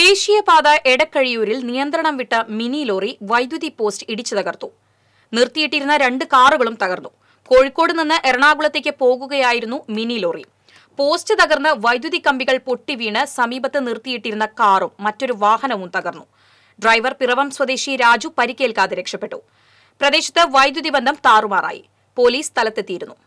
ദേശീയപാത എടക്കഴിയൂരിൽ നിയന്ത്രണം വിട്ട മിനി ലോറി വൈദ്യുതി പോസ്റ്റ് ഇടിച്ചു തകർത്തു നിർത്തിയിട്ടിരുന്ന രണ്ട് കാറുകളും തകർന്നു കോഴിക്കോട് നിന്ന് എറണാകുളത്തേക്ക് പോകുകയായിരുന്നു മിനി ലോറി പോസ്റ്റ് തകർന്ന് വൈദ്യുതി കമ്പികൾ പൊട്ടി വീണ് സമീപത്ത് നിർത്തിയിട്ടിരുന്ന കാറും മറ്റൊരു വാഹനവും തകർന്നു ഡ്രൈവർ പിറവം സ്വദേശി രാജു പരിക്കേൽക്കാതെ രക്ഷപ്പെട്ടു പ്രദേശത്ത് വൈദ്യുതി ബന്ധം താറുമാറായി പോലീസ് സ്ഥലത്തെത്തിയിരുന്നു